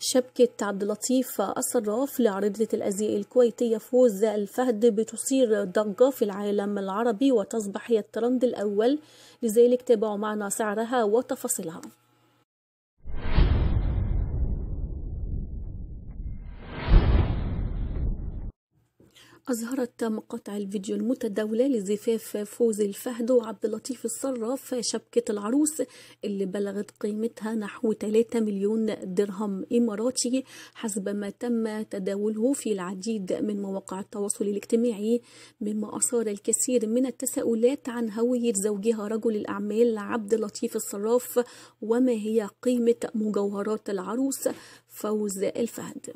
شبكة عبد اللطيف الصراف لعريضة الأزياء الكويتية فوز الفهد بتصير ضجة في العالم العربي وتصبح هي الترند الأول لذلك تابعوا معنا سعرها وتفاصيلها أظهرت مقاطع الفيديو المتداولة لزفاف فوزي الفهد وعبد اللطيف الصراف شبكة العروس اللي بلغت قيمتها نحو 3 مليون درهم إماراتي حسب ما تم تداوله في العديد من مواقع التواصل الاجتماعي مما أثار الكثير من التساؤلات عن هوية زوجها رجل الأعمال عبد اللطيف الصراف وما هي قيمة مجوهرات العروس فوز الفهد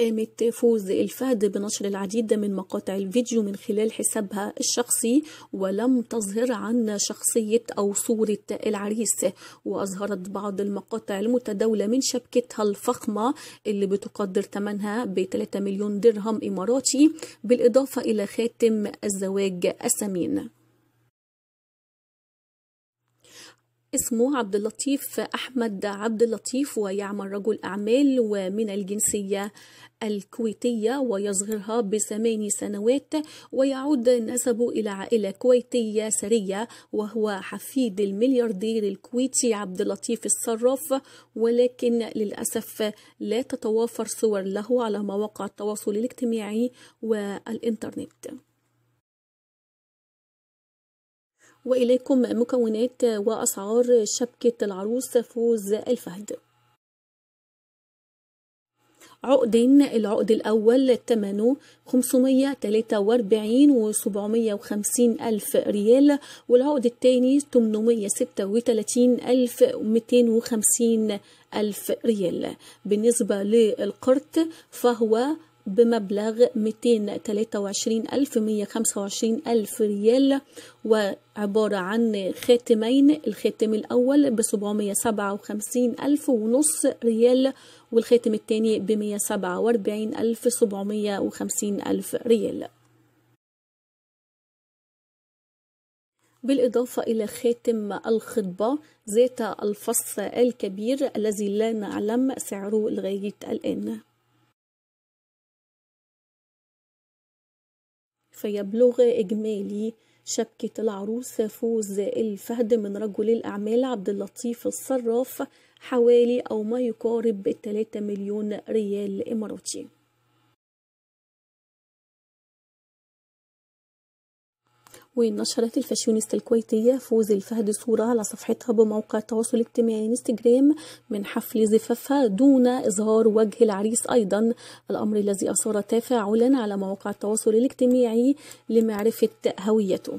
قامت فوز الفهد بنشر العديد من مقاطع الفيديو من خلال حسابها الشخصي ولم تظهر عن شخصية أو صورة العريس وأظهرت بعض المقاطع المتداولة من شبكتها الفخمة اللي بتقدر ثمنها ب 3 مليون درهم إماراتي بالإضافة إلى خاتم الزواج الثمين اسمه عبد اللطيف أحمد عبد اللطيف ويعمل رجل أعمال ومن الجنسية الكويتية ويصغرها بثماني سنوات ويعود نسبه إلى عائلة كويتية سريه وهو حفيد الملياردير الكويتي عبد اللطيف الصراف ولكن للأسف لا تتوافر صور له على مواقع التواصل الاجتماعي والإنترنت وإليكم مكونات وأسعار شبكة العروس فوز الفهد عقدين العقد الأول تلاتة 543 و 750 ألف ريال والعقد الثاني 836 ألف 250 ألف ريال بالنسبة للقرط فهو بمبلغ 223125 ألف ريال وعبارة عن خاتمين الخاتم الأول ب 757 ألف ونص ريال والخاتم الثاني ب 147 ألف 750 ألف ريال بالإضافة إلى خاتم الخطبة ذات الفص الكبير الذي لا نعلم سعره لغاية الآن فيبلغ إجمالي شبكة العروس فوز الفهد من رجل الأعمال عبد اللطيف الصراف حوالي أو ما يقارب 3 مليون ريال إماراتي ونشرت الفاشونيستا الكويتية فوز الفهد صورة على صفحتها بموقع التواصل الاجتماعي انستجرام من حفل زفافها دون إظهار وجه العريس أيضا الأمر الذي أثار تفاعلا على مواقع التواصل الاجتماعي لمعرفة هويته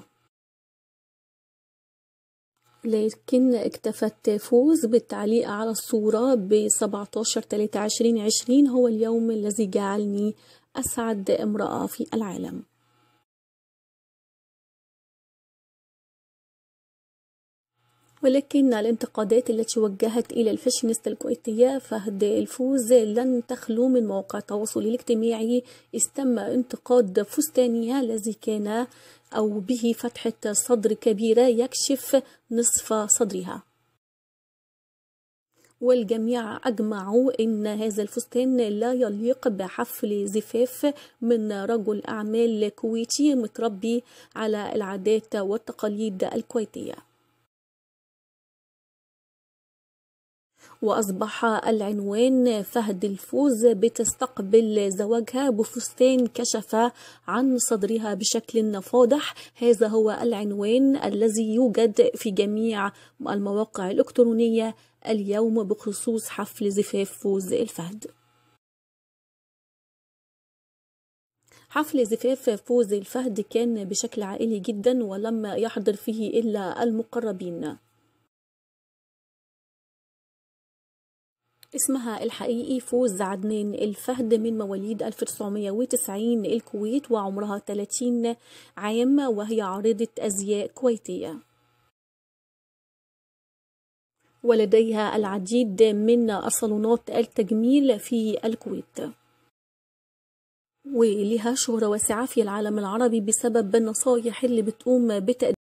لكن اكتفت فوز بالتعليق على الصورة ب 17 23 20 هو اليوم الذي جعلني أسعد امرأة في العالم ولكن الانتقادات التي وجهت إلى الفاشينيستا الكويتية فهد الفوز لن تخلو من مواقع التواصل الاجتماعي استم انتقاد فستانها الذي كان أو به فتحة صدر كبيرة يكشف نصف صدرها والجميع أجمعوا أن هذا الفستان لا يليق بحفل زفاف من رجل أعمال كويتي متربي على العادات والتقاليد الكويتية وأصبح العنوان فهد الفوز بتستقبل زواجها بفستان كشف عن صدرها بشكل فاضح هذا هو العنوان الذي يوجد في جميع المواقع الإلكترونية اليوم بخصوص حفل زفاف فوز الفهد حفل زفاف فوز الفهد كان بشكل عائلي جدا ولم يحضر فيه إلا المقربين اسمها الحقيقي فوز عدنان الفهد من مواليد 1990 الكويت وعمرها 30 عام وهي عارضة أزياء كويتية ولديها العديد من الصالونات التجميل في الكويت ولها شهرة واسعة في العالم العربي بسبب النصايح اللي بتقوم بتقديمها